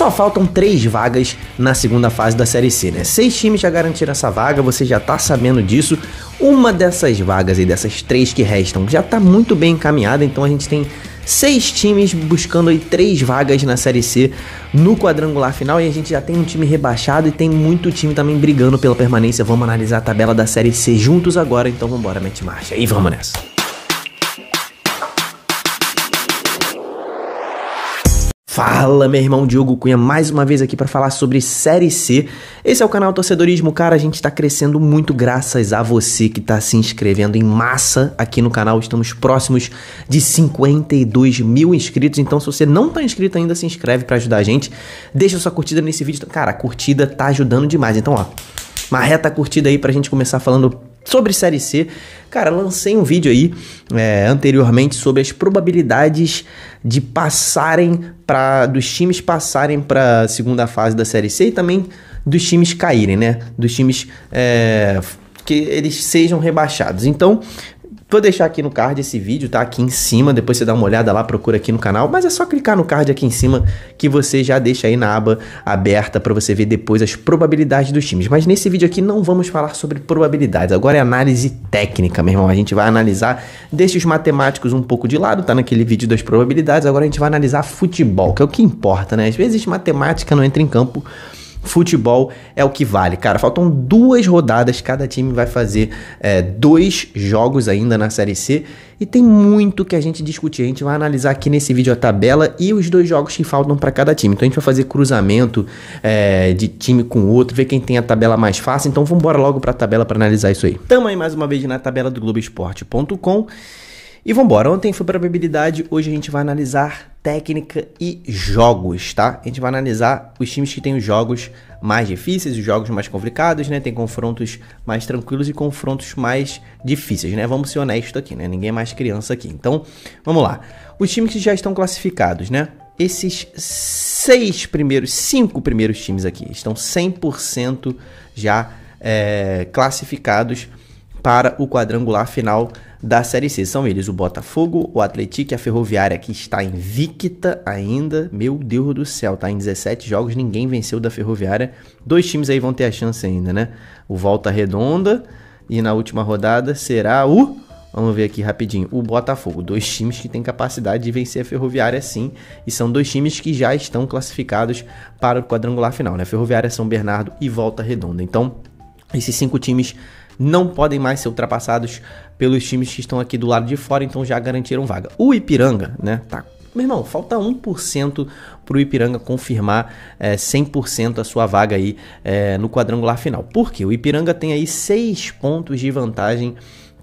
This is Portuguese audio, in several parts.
Só faltam três vagas na segunda fase da Série C, né? Seis times já garantiram essa vaga, você já tá sabendo disso. Uma dessas vagas e dessas três que restam já tá muito bem encaminhada, então a gente tem seis times buscando aí três vagas na Série C no quadrangular final e a gente já tem um time rebaixado e tem muito time também brigando pela permanência. Vamos analisar a tabela da Série C juntos agora, então vambora, mete marcha e vamos nessa. Fala, meu irmão Diogo Cunha, mais uma vez aqui para falar sobre Série C. Esse é o canal Torcedorismo, cara. A gente está crescendo muito graças a você que está se inscrevendo em massa aqui no canal. Estamos próximos de 52 mil inscritos. Então, se você não está inscrito ainda, se inscreve para ajudar a gente. Deixa sua curtida nesse vídeo. Cara, a curtida tá ajudando demais. Então, ó, marreta reta curtida aí para a gente começar falando Sobre Série C, cara, lancei um vídeo aí é, anteriormente sobre as probabilidades de passarem para dos times passarem para a segunda fase da Série C e também dos times caírem, né? Dos times é, que eles sejam rebaixados. Então, Vou deixar aqui no card esse vídeo, tá? Aqui em cima, depois você dá uma olhada lá, procura aqui no canal, mas é só clicar no card aqui em cima que você já deixa aí na aba aberta para você ver depois as probabilidades dos times. Mas nesse vídeo aqui não vamos falar sobre probabilidades, agora é análise técnica, meu irmão. A gente vai analisar, deixa os matemáticos um pouco de lado, tá naquele vídeo das probabilidades, agora a gente vai analisar futebol, que é o que importa, né? Às vezes matemática não entra em campo, Futebol é o que vale, cara. Faltam duas rodadas, cada time vai fazer é, dois jogos ainda na Série C e tem muito que a gente discutir. A gente vai analisar aqui nesse vídeo a tabela e os dois jogos que faltam para cada time. Então a gente vai fazer cruzamento é, de time com outro, ver quem tem a tabela mais fácil. Então vamos embora logo para a tabela para analisar isso aí. Tamo aí mais uma vez na tabela do Globoesporte.com e vamos embora. Ontem foi para probabilidade, hoje a gente vai analisar técnica e jogos, tá? A gente vai analisar os times que têm os jogos mais difíceis, os jogos mais complicados, né? Tem confrontos mais tranquilos e confrontos mais difíceis, né? Vamos ser honesto aqui, né? Ninguém é mais criança aqui. Então, vamos lá. Os times que já estão classificados, né? Esses seis primeiros, cinco primeiros times aqui estão 100% já é, classificados para o quadrangular final da Série C. São eles o Botafogo, o Atlético e a Ferroviária, que está invicta ainda. Meu Deus do céu, tá em 17 jogos, ninguém venceu da Ferroviária. Dois times aí vão ter a chance ainda, né? O Volta Redonda e na última rodada será o. Vamos ver aqui rapidinho. O Botafogo, dois times que têm capacidade de vencer a Ferroviária sim, e são dois times que já estão classificados para o quadrangular final, né? Ferroviária, São Bernardo e Volta Redonda. Então, esses cinco times não podem mais ser ultrapassados pelos times que estão aqui do lado de fora, então já garantiram vaga. O Ipiranga, né, tá meu irmão, falta 1% para o Ipiranga confirmar é, 100% a sua vaga aí é, no quadrangular final. Por quê? O Ipiranga tem aí 6 pontos de vantagem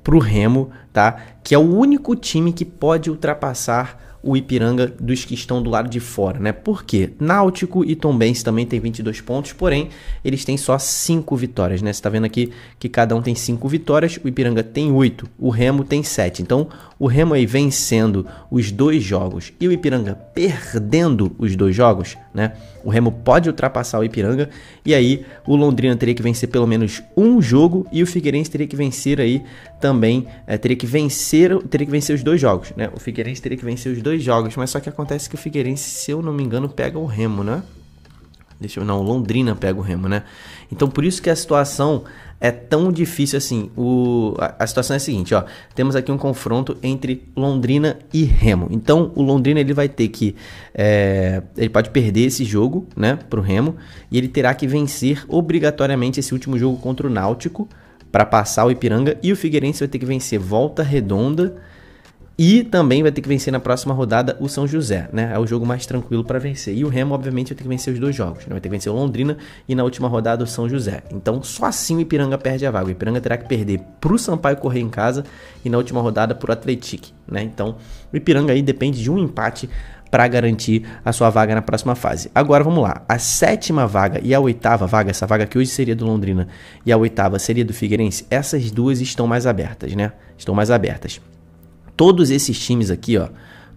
para o Remo, tá? Que é o único time que pode ultrapassar o Ipiranga dos que estão do lado de fora, né? Porque Náutico e Tombense também tem 22 pontos, porém eles têm só 5 vitórias, né? Você tá vendo aqui que cada um tem 5 vitórias, o Ipiranga tem 8, o Remo tem 7. Então, o Remo aí vencendo os dois jogos e o Ipiranga perdendo os dois jogos, né? O Remo pode ultrapassar o Ipiranga e aí o Londrina teria que vencer pelo menos um jogo e o Figueirense teria que vencer aí também, é, teria que vencer, teria que vencer os dois jogos, né? O Figueirense teria que vencer os dois jogos, mas só que acontece que o Figueirense, se eu não me engano, pega o Remo, né? Deixa eu, não, Londrina pega o Remo, né? Então por isso que a situação é tão difícil assim. O, a, a, situação é a seguinte, ó. Temos aqui um confronto entre Londrina e Remo. Então o Londrina ele vai ter que é, ele pode perder esse jogo, né, o Remo, e ele terá que vencer obrigatoriamente esse último jogo contra o Náutico para passar o Ipiranga e o Figueirense vai ter que vencer Volta Redonda e também vai ter que vencer na próxima rodada o São José, né? É o jogo mais tranquilo para vencer. E o Remo, obviamente, vai ter que vencer os dois jogos. Né? Vai ter que vencer o Londrina e na última rodada o São José. Então, só assim o Ipiranga perde a vaga. O Ipiranga terá que perder pro Sampaio correr em casa e na última rodada pro Atletique, né? Então, o Ipiranga aí depende de um empate para garantir a sua vaga na próxima fase. Agora vamos lá, a sétima vaga e a oitava vaga, essa vaga que hoje seria do Londrina e a oitava seria do Figueirense, essas duas estão mais abertas, né? Estão mais abertas. Todos esses times aqui, ó,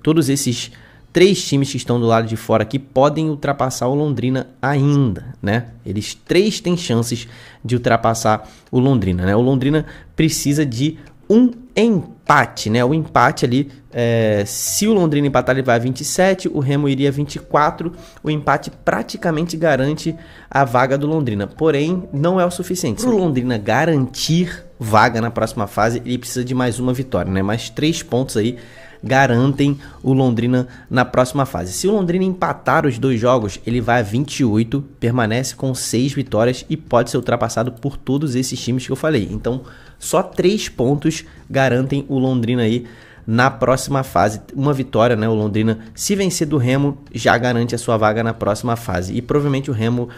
todos esses três times que estão do lado de fora aqui podem ultrapassar o Londrina ainda, né? Eles três têm chances de ultrapassar o Londrina, né? O Londrina precisa de um empate, né? O empate ali, é, se o Londrina empatar, ele vai a 27, o Remo iria a 24. O empate praticamente garante a vaga do Londrina, porém não é o suficiente. Se o Londrina garantir vaga na próxima fase. Ele precisa de mais uma vitória, né? Mais três pontos aí garantem o Londrina na próxima fase. Se o Londrina empatar os dois jogos, ele vai a 28, permanece com seis vitórias e pode ser ultrapassado por todos esses times que eu falei. Então, só três pontos garantem o Londrina aí na próxima fase. Uma vitória, né? O Londrina, se vencer do Remo, já garante a sua vaga na próxima fase. E provavelmente o Remo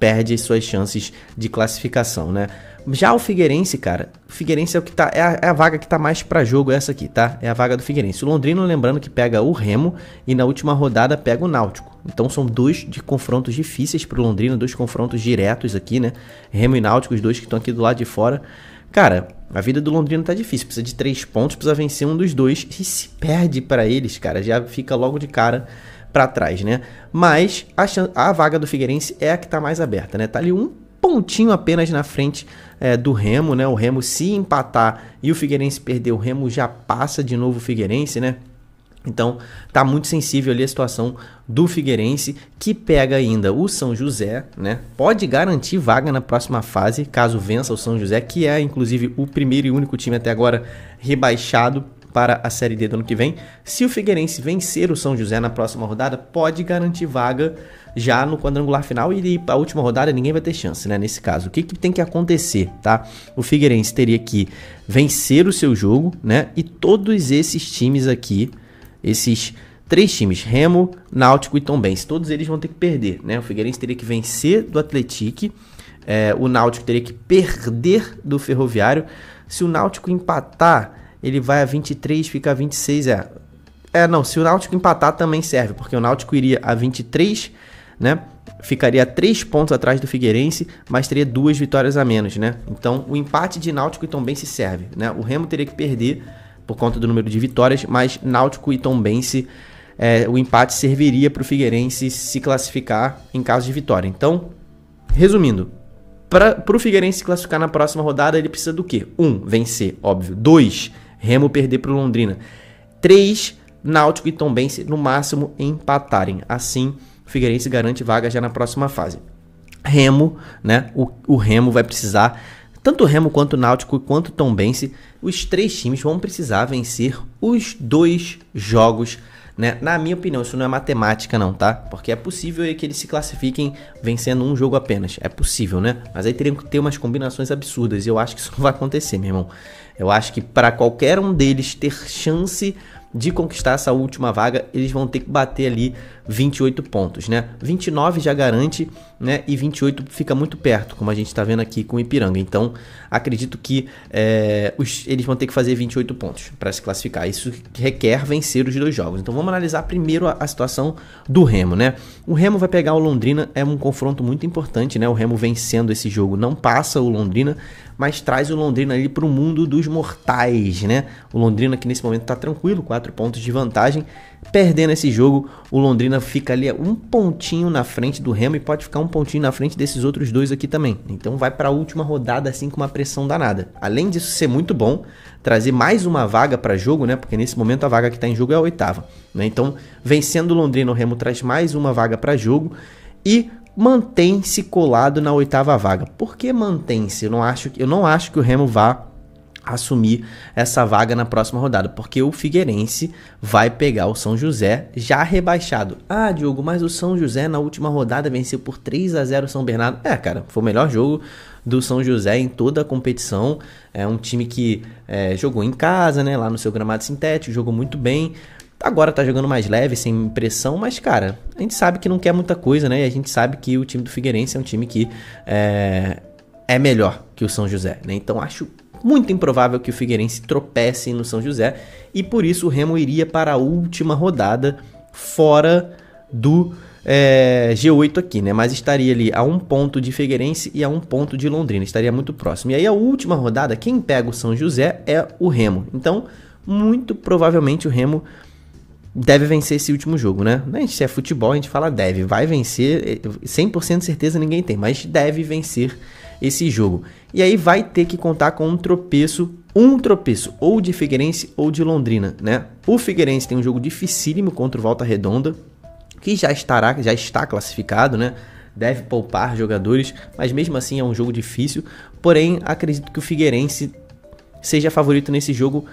perde suas chances de classificação, né? Já o Figueirense, cara, o Figueirense é o que tá é a, é a vaga que tá mais para jogo é essa aqui, tá? É a vaga do Figueirense. O Londrino, lembrando que pega o Remo e na última rodada pega o Náutico. Então são dois de confrontos difíceis pro Londrino, dois confrontos diretos aqui, né? Remo e Náutico, os dois que estão aqui do lado de fora. Cara, a vida do Londrino tá difícil, precisa de três pontos, precisa vencer um dos dois e se perde para eles, cara, já fica logo de cara para trás, né? Mas a, a, vaga do Figueirense é a que tá mais aberta, né? Tá ali um pontinho apenas na frente é, do Remo, né? O Remo se empatar e o Figueirense perder, o Remo já passa de novo o Figueirense, né? Então, tá muito sensível ali a situação do Figueirense, que pega ainda o São José, né? Pode garantir vaga na próxima fase, caso vença o São José, que é inclusive o primeiro e único time até agora rebaixado para a Série D do ano que vem. Se o Figueirense vencer o São José na próxima rodada, pode garantir vaga já no quadrangular final e para a última rodada ninguém vai ter chance, né? Nesse caso, o que, que tem que acontecer, tá? O Figueirense teria que vencer o seu jogo, né? E todos esses times aqui, esses três times, Remo, Náutico e Tombense, todos eles vão ter que perder, né? O Figueirense teria que vencer do Atletique, eh, é, o Náutico teria que perder do Ferroviário. Se o Náutico empatar ele vai a 23, fica a 26, é. É, não, se o Náutico empatar também serve, porque o Náutico iria a 23, né? Ficaria 3 pontos atrás do Figueirense, mas teria duas vitórias a menos, né? Então, o empate de Náutico e Tombense serve, né? O Remo teria que perder por conta do número de vitórias, mas Náutico e Tombense é, o empate serviria para o Figueirense se classificar em caso de vitória. Então, resumindo, para o Figueirense se classificar na próxima rodada, ele precisa do quê? Um, vencer, óbvio. Dois, Remo perder para o Londrina. 3, Náutico e Tombense no máximo empatarem. Assim, o Figueirense garante vaga já na próxima fase. Remo, né? O, o Remo vai precisar, tanto o Remo quanto o Náutico quanto o Tombense, os três times vão precisar vencer os dois jogos né? Na minha opinião, isso não é matemática não, tá? Porque é possível que eles se classifiquem vencendo um jogo apenas. É possível, né? Mas aí teriam que ter umas combinações absurdas e eu acho que isso não vai acontecer, meu irmão. Eu acho que para qualquer um deles ter chance de conquistar essa última vaga, eles vão ter que bater ali 28 pontos, né? 29 já garante né? E 28 fica muito perto, como a gente está vendo aqui com o Ipiranga. Então, acredito que é, os, eles vão ter que fazer 28 pontos para se classificar. Isso requer vencer os dois jogos. Então, vamos analisar primeiro a, a, situação do Remo, né? O Remo vai pegar o Londrina, é um confronto muito importante, né? O Remo vencendo esse jogo não passa o Londrina, mas traz o Londrina ali para o mundo dos mortais, né? O Londrina que nesse momento está tranquilo, 4 pontos de vantagem. Perdendo esse jogo, o Londrina fica ali um pontinho na frente do Remo e pode ficar um pontinho na frente desses outros dois aqui também. Então vai para a última rodada assim com uma pressão danada. Além disso ser muito bom, trazer mais uma vaga para jogo, né? Porque nesse momento a vaga que está em jogo é a oitava. Né? Então, vencendo o Londrina, o Remo traz mais uma vaga para jogo e mantém-se colado na oitava vaga. Por que mantém-se? Eu não acho que eu não acho que o Remo vá assumir essa vaga na próxima rodada, porque o Figueirense vai pegar o São José já rebaixado. Ah, Diogo, mas o São José na última rodada venceu por 3 a 0 o São Bernardo. É, cara, foi o melhor jogo do São José em toda a competição. É um time que é, jogou em casa, né, lá no seu gramado sintético, jogou muito bem. Agora tá jogando mais leve, sem pressão, mas, cara, a gente sabe que não quer muita coisa, né? E a gente sabe que o time do Figueirense é um time que é, é melhor que o São José, né? Então acho muito improvável que o Figueirense tropece no São José e por isso o Remo iria para a última rodada fora do é, eh, G8 aqui, né? Mas estaria ali a um ponto de Figueirense e a um ponto de Londrina, estaria muito próximo. E aí a última rodada, quem pega o São José é o Remo. Então, muito provavelmente o Remo deve vencer esse último jogo, né? A gente, se é futebol, a gente fala deve, vai vencer, 100% eh, certeza ninguém tem, mas deve vencer esse jogo. E aí vai ter que contar com um tropeço, um tropeço, ou de Figueirense ou de Londrina, né? O Figueirense tem um jogo dificílimo contra o Volta Redonda, que já estará, já está classificado, né? Deve poupar jogadores, mas mesmo assim é um jogo difícil. Porém, acredito que o Figueirense seja favorito nesse jogo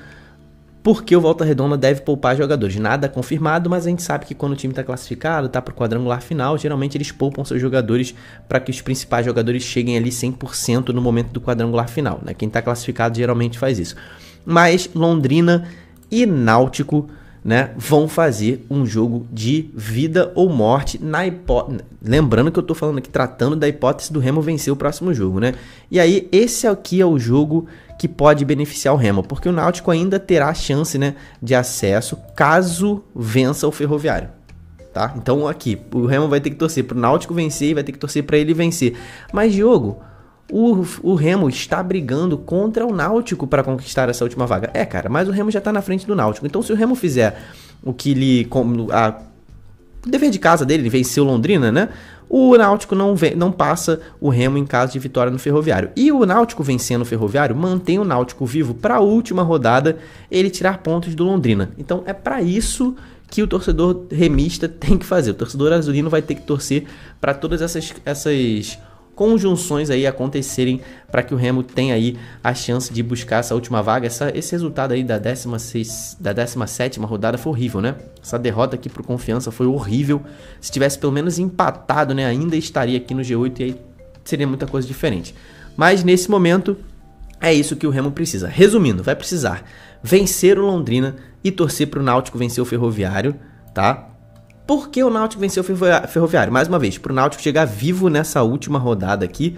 porque o Volta Redonda deve poupar jogadores. Nada confirmado, mas a gente sabe que quando o time está classificado, está para o quadrangular final, geralmente eles poupam seus jogadores para que os principais jogadores cheguem ali 100% no momento do quadrangular final. Né? Quem está classificado geralmente faz isso. Mas Londrina e Náutico né, vão fazer um jogo de vida ou morte na hipótese. Lembrando que eu estou falando aqui tratando da hipótese do Remo vencer o próximo jogo, né? E aí, esse aqui é o jogo que pode beneficiar o Remo, porque o Náutico ainda terá chance né, de acesso caso vença o Ferroviário. Tá? Então aqui, o Remo vai ter que torcer para o Náutico vencer e vai ter que torcer para ele vencer. Mas Diogo, o, o, Remo está brigando contra o Náutico para conquistar essa última vaga. É, cara, mas o Remo já está na frente do Náutico. Então, se o Remo fizer o que lhe. A, o dever de casa dele, ele venceu Londrina, né? o Náutico não, vem, não passa o Remo em caso de vitória no Ferroviário. E o Náutico vencendo o Ferroviário mantém o Náutico vivo para a última rodada ele tirar pontos do Londrina. Então é para isso que o torcedor remista tem que fazer. O torcedor azulino vai ter que torcer para todas essas, essas conjunções aí acontecerem para que o Remo tenha aí a chance de buscar essa última vaga. Essa, esse resultado aí da 16 da 17 rodada foi horrível, né? Essa derrota aqui pro Confiança foi horrível. Se tivesse pelo menos empatado, né, ainda estaria aqui no G8 e aí seria muita coisa diferente. Mas nesse momento é isso que o Remo precisa. Resumindo, vai precisar vencer o Londrina e torcer pro Náutico vencer o Ferroviário, tá? Por que o Náutico venceu o Ferroviário? Mais uma vez, para o Náutico chegar vivo nessa última rodada aqui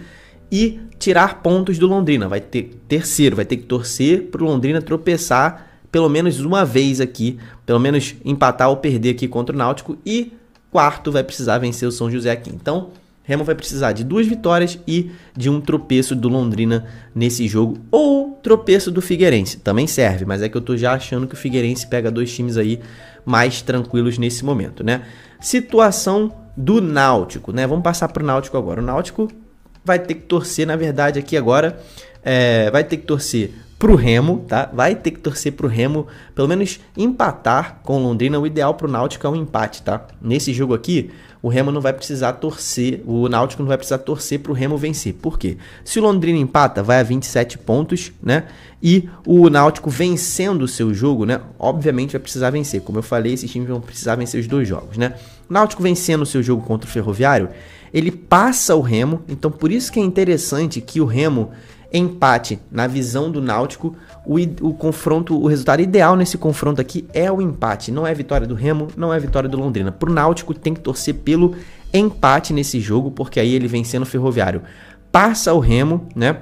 e tirar pontos do Londrina. Vai ter terceiro, vai ter que torcer para o Londrina tropeçar pelo menos uma vez aqui, pelo menos empatar ou perder aqui contra o Náutico e quarto vai precisar vencer o São José aqui. Então, Remo vai precisar de duas vitórias e de um tropeço do Londrina nesse jogo ou tropeço do Figueirense, também serve, mas é que eu estou já achando que o Figueirense pega dois times aí mais tranquilos nesse momento, né? Situação do Náutico, né? Vamos passar para o Náutico agora. O Náutico vai ter que torcer, na verdade, aqui agora, é, vai ter que torcer para o Remo, tá? Vai ter que torcer para o Remo, pelo menos empatar com Londrina. O ideal para o Náutico é um empate, tá? Nesse jogo aqui, o Remo não vai precisar torcer, o Náutico não vai precisar torcer para o Remo vencer. Por quê? Se o Londrina empata, vai a 27 pontos, né? E o Náutico vencendo o seu jogo, né? Obviamente vai precisar vencer. Como eu falei, esses times vão precisar vencer os dois jogos, né? O Náutico vencendo o seu jogo contra o Ferroviário, ele passa o Remo. Então por isso que é interessante que o Remo empate. Na visão do Náutico, o, o confronto, o resultado ideal nesse confronto aqui é o empate. Não é vitória do Remo, não é vitória do Londrina. Pro Náutico tem que torcer pelo empate nesse jogo, porque aí ele vencendo o Ferroviário. Passa o Remo, né?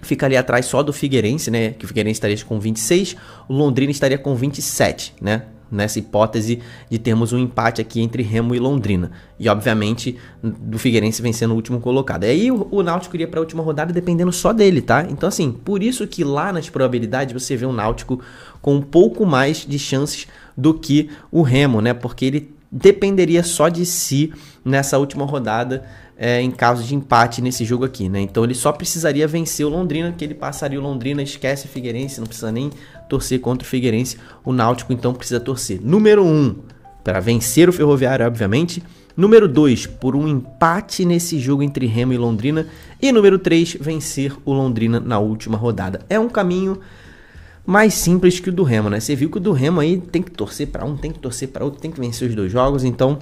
Fica ali atrás só do Figueirense, né? Que o Figueirense estaria com 26, o Londrina estaria com 27, né? nessa hipótese de termos um empate aqui entre Remo e Londrina. E obviamente do Figueirense vencendo o último colocado. E aí o, o Náutico iria para a última rodada dependendo só dele, tá? Então assim, por isso que lá nas probabilidades você vê o um Náutico com um pouco mais de chances do que o Remo, né? Porque ele dependeria só de si nessa última rodada é, em caso de empate nesse jogo aqui, né? Então ele só precisaria vencer o Londrina, que ele passaria o Londrina, esquece o Figueirense, não precisa nem torcer contra o Figueirense. O Náutico então precisa torcer. Número 1, um, para vencer o Ferroviário, obviamente. Número 2, por um empate nesse jogo entre Remo e Londrina. E número 3, vencer o Londrina na última rodada. É um caminho mais simples que o do Remo, né? Você viu que o do Remo aí tem que torcer para um, tem que torcer para outro, tem que vencer os dois jogos, então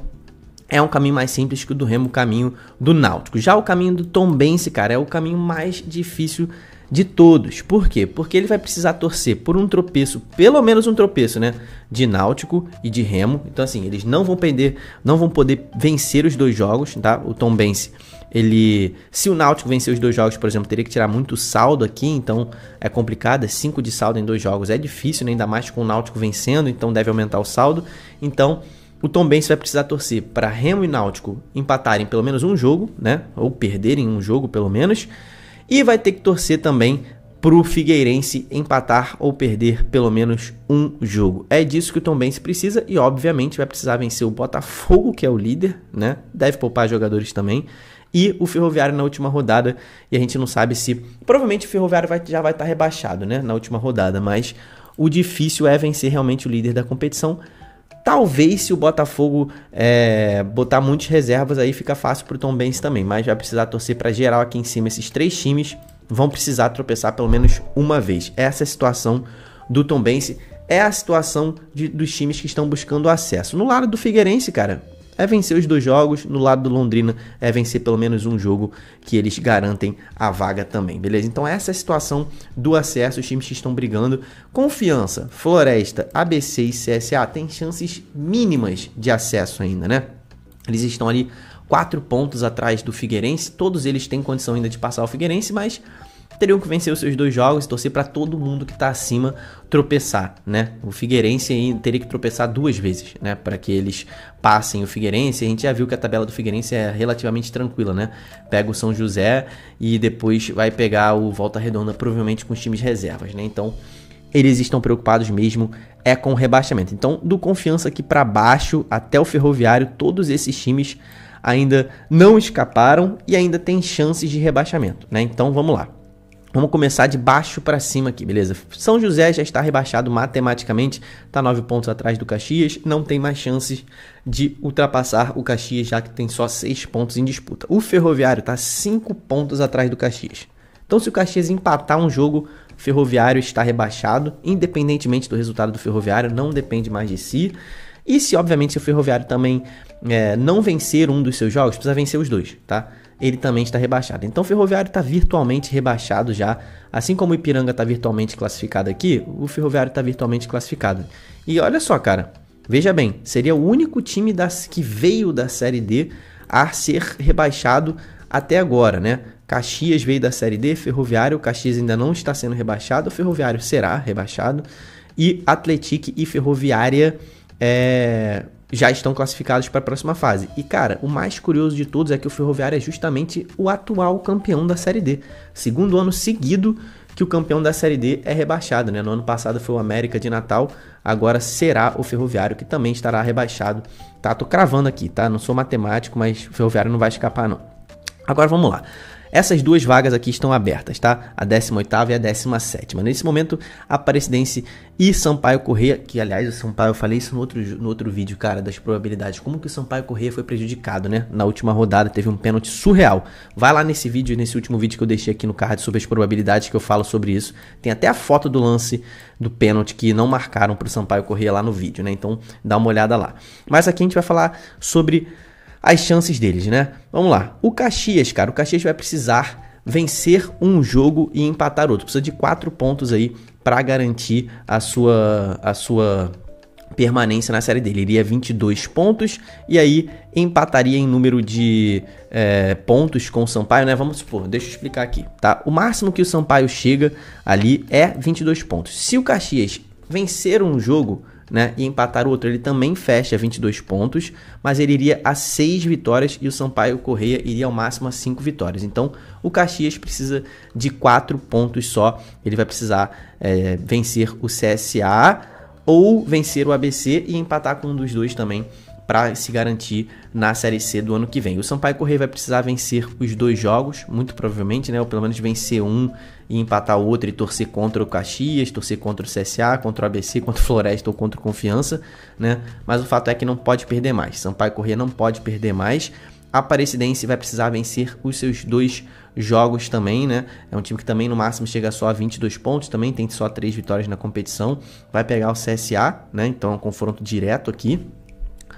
é um caminho mais simples que o do Remo, o caminho do Náutico. Já o caminho do Tombense, cara, é o caminho mais difícil de todos. Por quê? Porque ele vai precisar torcer por um tropeço, pelo menos um tropeço, né, de Náutico e de Remo. Então assim, eles não vão perder, não vão poder vencer os dois jogos, tá? O Tombense ele, se o Náutico vencer os dois jogos, por exemplo, teria que tirar muito saldo aqui, então é complicado, é 5 de saldo em dois jogos, é difícil, né? ainda mais com o Náutico vencendo, então deve aumentar o saldo. Então, o Tom Benz vai precisar torcer para Remo e Náutico empatarem pelo menos um jogo, né? Ou perderem um jogo pelo menos. E vai ter que torcer também para o Figueirense empatar ou perder pelo menos um jogo. É disso que o Tom Benz precisa e obviamente vai precisar vencer o Botafogo, que é o líder, né? Deve poupar jogadores também. E o Ferroviário na última rodada, e a gente não sabe se. Provavelmente o Ferroviário vai, já vai estar tá rebaixado, né? Na última rodada, mas o difícil é vencer realmente o líder da competição. Talvez se o Botafogo é, botar muitas reservas aí fica fácil pro Tom Benz também, mas vai precisar torcer para geral aqui em cima. Esses três times vão precisar tropeçar pelo menos uma vez. Essa é a situação do Tom Benz, é a situação de, dos times que estão buscando acesso. No lado do Figueirense, cara, é vencer os dois jogos. No lado do Londrina é vencer pelo menos um jogo que eles garantem a vaga também, beleza? Então essa é a situação do acesso, os times que estão brigando. Confiança, Floresta, ABC e CSA têm chances mínimas de acesso ainda, né? Eles estão ali quatro pontos atrás do Figueirense, todos eles têm condição ainda de passar o Figueirense, mas teriam que vencer os seus dois jogos e torcer para todo mundo que está acima tropeçar, né? O Figueirense teria que tropeçar duas vezes, né, para que eles passem o Figueirense. A gente já viu que a tabela do Figueirense é relativamente tranquila, né? Pega o São José e depois vai pegar o Volta Redonda provavelmente com os times reservas, né? Então, eles estão preocupados mesmo é com o rebaixamento. Então, do confiança aqui para baixo até o Ferroviário, todos esses times ainda não escaparam e ainda tem chances de rebaixamento, né? Então, vamos lá. Vamos começar de baixo para cima aqui, beleza? São José já está rebaixado matematicamente, está nove pontos atrás do Caxias, não tem mais chances de ultrapassar o Caxias, já que tem só seis pontos em disputa. O Ferroviário está cinco pontos atrás do Caxias. Então, se o Caxias empatar um jogo, o Ferroviário está rebaixado, independentemente do resultado do Ferroviário, não depende mais de si. E se, obviamente, se o Ferroviário também é, não vencer um dos seus jogos, precisa vencer os dois, tá? ele também está rebaixado. Então o Ferroviário está virtualmente rebaixado já. Assim como o Ipiranga está virtualmente classificado aqui, o Ferroviário está virtualmente classificado. E olha só, cara, veja bem, seria o único time das, que veio da Série D a ser rebaixado até agora, né? Caxias veio da Série D, Ferroviário, Caxias ainda não está sendo rebaixado, o Ferroviário será rebaixado, e Atletique e Ferroviária é, já estão classificados para a próxima fase. E cara, o mais curioso de todos é que o Ferroviário é justamente o atual campeão da Série D. Segundo ano seguido que o campeão da Série D é rebaixado, né? No ano passado foi o América de Natal, agora será o Ferroviário que também estará rebaixado. Tá, tô cravando aqui, tá? Não sou matemático, mas o Ferroviário não vai escapar não. Agora vamos lá. Essas duas vagas aqui estão abertas, tá? A 18ª e a 17ª. Nesse momento, a Aparecidense e Sampaio Corrêa, que aliás, o Sampaio, eu falei isso no outro, no outro vídeo, cara, das probabilidades. Como que o Sampaio Corrêa foi prejudicado, né? Na última rodada, teve um pênalti surreal. Vai lá nesse vídeo, nesse último vídeo que eu deixei aqui no card sobre as probabilidades que eu falo sobre isso. Tem até a foto do lance do pênalti que não marcaram pro Sampaio Corrêa lá no vídeo, né? Então, dá uma olhada lá. Mas aqui a gente vai falar sobre as chances deles, né? Vamos lá. O Caxias, cara, o Caxias vai precisar vencer um jogo e empatar outro. Precisa de quatro pontos aí para garantir a sua a sua permanência na série dele. Iria 22 pontos e aí empataria em número de é, pontos com o Sampaio, né? Vamos supor, deixa eu explicar aqui, tá? O máximo que o Sampaio chega ali é 22 pontos. Se o Caxias vencer um jogo né, e empatar o outro. Ele também fecha 22 pontos, mas ele iria a 6 vitórias e o Sampaio Correia iria ao máximo a 5 vitórias. Então o Caxias precisa de 4 pontos só. Ele vai precisar é, vencer o CSA ou vencer o ABC e empatar com um dos dois também para se garantir na Série C do ano que vem. O Sampaio Correia vai precisar vencer os dois jogos, muito provavelmente, né, ou pelo menos vencer um e empatar outra e torcer contra o Caxias, torcer contra o CSA, contra o ABC, contra o Floresta ou contra o Confiança, né? Mas o fato é que não pode perder mais. Sampaio Corrêa não pode perder mais. A Aparecidense vai precisar vencer os seus dois jogos também, né? É um time que também no máximo chega só a 22 pontos, também tem só três vitórias na competição. Vai pegar o CSA, né? Então é um confronto direto aqui.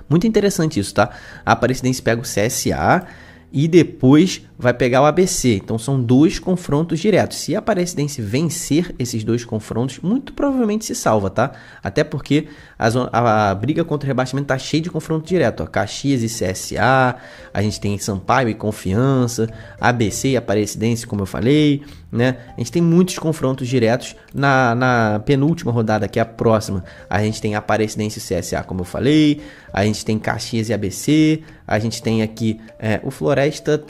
Muito interessante isso, tá? A Aparecidense pega o CSA e depois vai pegar o ABC. Então são dois confrontos diretos. Se a Aparecidense vencer esses dois confrontos, muito provavelmente se salva, tá? Até porque a, zona, a, a briga contra o rebaixamento tá cheia de confronto direto. Ó. Caxias e CSA, a gente tem Sampaio e Confiança, ABC e Aparecidense, como eu falei, né? A gente tem muitos confrontos diretos. Na, na penúltima rodada, que é a próxima, a gente tem Aparecidense e CSA, como eu falei, a gente tem Caxias e ABC, a gente tem aqui é, o Floresta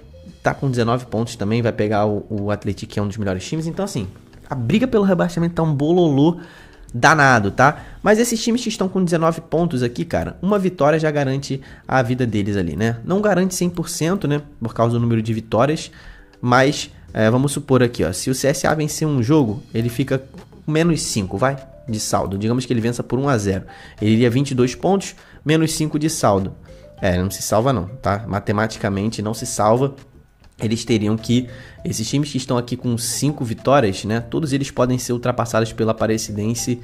tá com 19 pontos também, vai pegar o, o Atlético, que é um dos melhores times. Então, assim, a briga pelo rebaixamento tá um bololô danado, tá? Mas esses times que estão com 19 pontos aqui, cara, uma vitória já garante a vida deles ali, né? Não garante 100%, né? Por causa do número de vitórias, mas é, vamos supor aqui, ó, se o CSA vencer um jogo, ele fica menos 5, vai? De saldo. Digamos que ele vença por 1 a 0. Ele iria 22 pontos, menos 5 de saldo. É, não se salva não, tá? Matematicamente não se salva eles teriam que esses times que estão aqui com cinco vitórias, né? Todos eles podem ser ultrapassados pela Aparecidense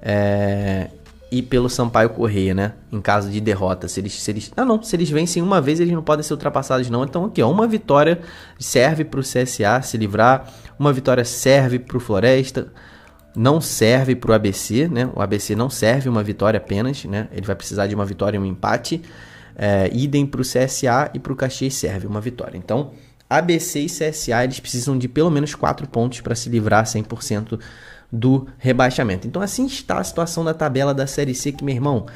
é, e pelo Sampaio Correia, né? Em caso de derrota, se eles, se eles, ah não, se eles vencem uma vez eles não podem ser ultrapassados não. Então aqui ó, uma vitória serve para o CSA se livrar, uma vitória serve para o Floresta, não serve para o ABC, né? O ABC não serve uma vitória apenas, né? Ele vai precisar de uma vitória e um empate. É, idem para o CSA e para o Caxias serve uma vitória. Então ABC e CSA eles precisam de pelo menos 4 pontos para se livrar 100% do rebaixamento. Então assim está a situação da tabela da Série C que, meu irmão,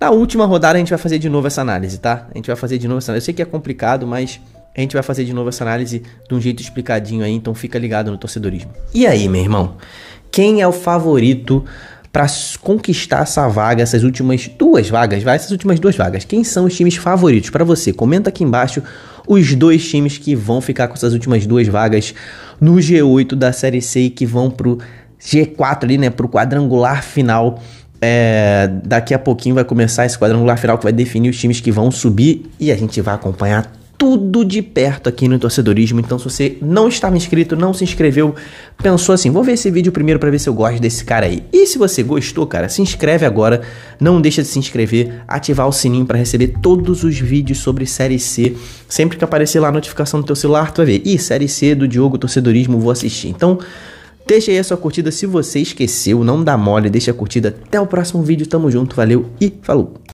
na última rodada a gente vai fazer de novo essa análise, tá? A gente vai fazer de novo essa análise. Eu sei que é complicado, mas a gente vai fazer de novo essa análise de um jeito explicadinho aí, então fica ligado no torcedorismo. E aí, meu irmão, quem é o favorito para conquistar essa vaga, essas últimas duas vagas, vai? Essas últimas duas vagas. Quem são os times favoritos para você? Comenta aqui embaixo os dois times que vão ficar com essas últimas duas vagas no G8 da Série C e que vão pro G4 ali, né, pro quadrangular final. É, daqui a pouquinho vai começar esse quadrangular final que vai definir os times que vão subir e a gente vai acompanhar tudo de perto aqui no torcedorismo. Então, se você não estava inscrito, não se inscreveu, pensou assim: vou ver esse vídeo primeiro para ver se eu gosto desse cara aí. E se você gostou, cara, se inscreve agora. Não deixa de se inscrever, ativar o sininho para receber todos os vídeos sobre série C. Sempre que aparecer lá a notificação do teu celular, tu vai ver. Ih, série C do Diogo Torcedorismo, vou assistir. Então, deixa aí a sua curtida se você esqueceu, não dá mole, deixa a curtida. Até o próximo vídeo, tamo junto, valeu e falou.